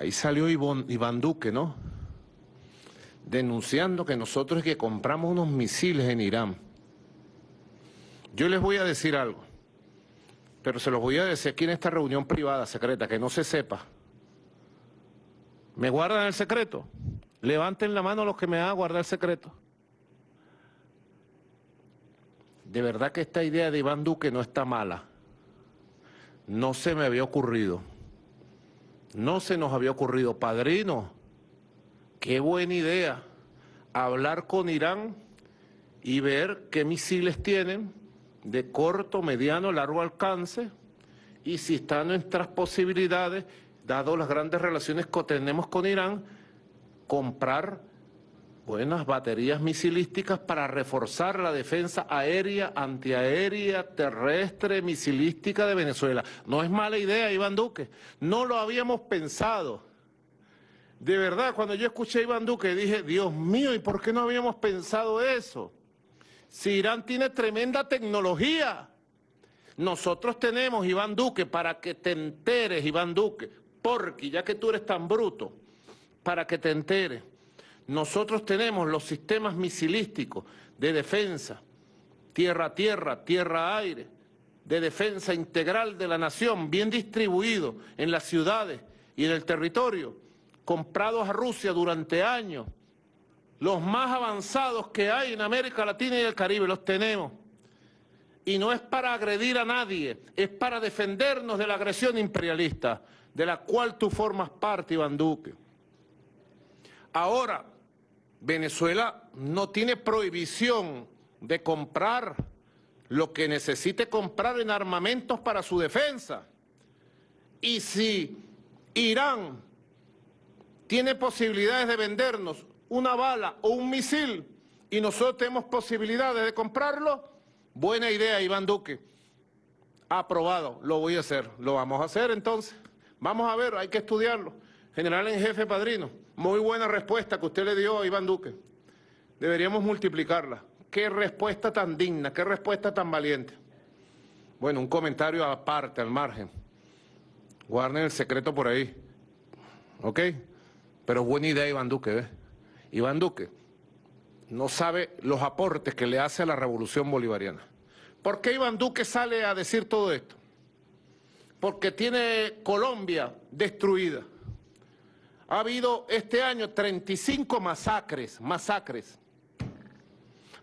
Ahí salió Iván, Duque, ¿no? Denunciando que nosotros que compramos unos misiles en Irán. Yo les voy a decir algo, pero se los voy a decir aquí en esta reunión privada, secreta, que no se sepa. ¿Me guardan el secreto? Levanten la mano los que me van a guardar el secreto. De verdad que esta idea de Iván Duque no está mala. No se me había ocurrido. No se nos había ocurrido, padrino, qué buena idea hablar con Irán y ver qué misiles tienen de corto, mediano, largo alcance y si están nuestras posibilidades, dado las grandes relaciones que tenemos con Irán, comprar buenas baterías misilísticas para reforzar la defensa aérea, antiaérea, terrestre, misilística de Venezuela. No es mala idea, Iván Duque. No lo habíamos pensado. De verdad, cuando yo escuché a Iván Duque dije, Dios mío, ¿y por qué no habíamos pensado eso? Si Irán tiene tremenda tecnología. Nosotros tenemos, Iván Duque, para que te enteres, Iván Duque, porque ya que tú eres tan bruto, para que te enteres. Nosotros tenemos los sistemas misilísticos de defensa, tierra-tierra, tierra-aire, de defensa integral de la nación, bien distribuidos en las ciudades y en el territorio, comprados a Rusia durante años. Los más avanzados que hay en América Latina y el Caribe los tenemos. Y no es para agredir a nadie, es para defendernos de la agresión imperialista, de la cual tú formas parte, Iván Duque. Ahora, Venezuela no tiene prohibición de comprar lo que necesite comprar en armamentos para su defensa. Y si Irán tiene posibilidades de vendernos una bala o un misil y nosotros tenemos posibilidades de comprarlo, buena idea, Iván Duque. Aprobado, lo voy a hacer, lo vamos a hacer entonces. Vamos a ver, hay que estudiarlo. General en jefe, padrino, muy buena respuesta que usted le dio a Iván Duque. Deberíamos multiplicarla. Qué respuesta tan digna, qué respuesta tan valiente. Bueno, un comentario aparte, al margen. Guarden el secreto por ahí. ¿Ok? Pero buena idea, Iván Duque, ¿ves? Iván Duque no sabe los aportes que le hace a la revolución bolivariana. ¿Por qué Iván Duque sale a decir todo esto? Porque tiene Colombia destruida. Ha habido este año 35 masacres, masacres.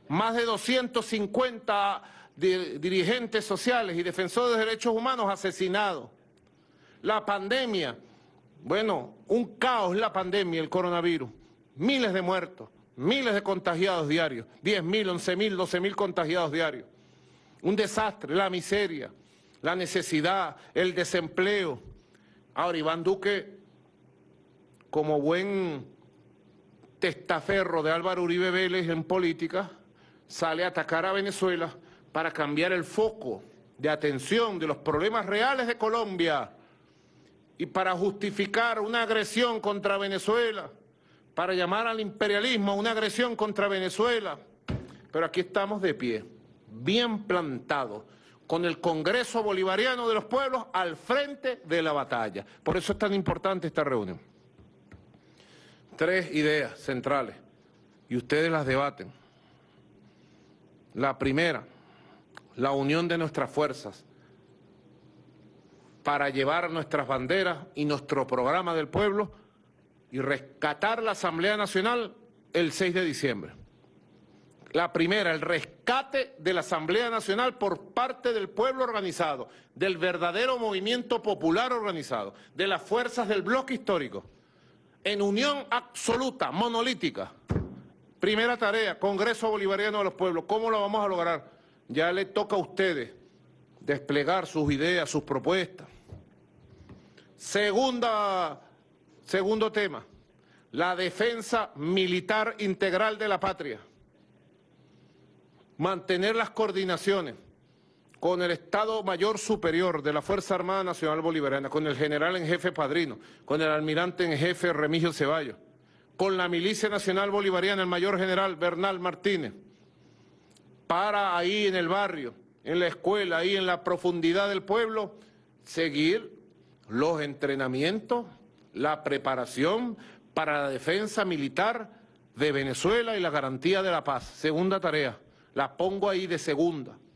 Más de 250 dirigentes sociales y defensores de derechos humanos asesinados. La pandemia, bueno, un caos la pandemia, el coronavirus. Miles de muertos, miles de contagiados diarios, 10.000, 11.000, 12.000 contagiados diarios. Un desastre, la miseria, la necesidad, el desempleo. Ahora Iván Duque como buen testaferro de Álvaro Uribe Vélez en política, sale a atacar a Venezuela para cambiar el foco de atención de los problemas reales de Colombia y para justificar una agresión contra Venezuela, para llamar al imperialismo una agresión contra Venezuela. Pero aquí estamos de pie, bien plantados, con el Congreso Bolivariano de los Pueblos al frente de la batalla. Por eso es tan importante esta reunión tres ideas centrales y ustedes las debaten. La primera, la unión de nuestras fuerzas para llevar nuestras banderas y nuestro programa del pueblo y rescatar la Asamblea Nacional el 6 de diciembre. La primera, el rescate de la Asamblea Nacional por parte del pueblo organizado, del verdadero movimiento popular organizado, de las fuerzas del bloque histórico en unión absoluta, monolítica. Primera tarea, Congreso Bolivariano de los Pueblos. ¿Cómo lo vamos a lograr? Ya le toca a ustedes desplegar sus ideas, sus propuestas. Segunda, segundo tema, la defensa militar integral de la patria. Mantener las coordinaciones con el Estado Mayor Superior de la Fuerza Armada Nacional Bolivariana, con el general en jefe Padrino, con el almirante en jefe Remigio Ceballos, con la Milicia Nacional Bolivariana, el mayor general Bernal Martínez, para ahí en el barrio, en la escuela, ahí en la profundidad del pueblo, seguir los entrenamientos, la preparación para la defensa militar de Venezuela y la garantía de la paz. Segunda tarea, la pongo ahí de segunda.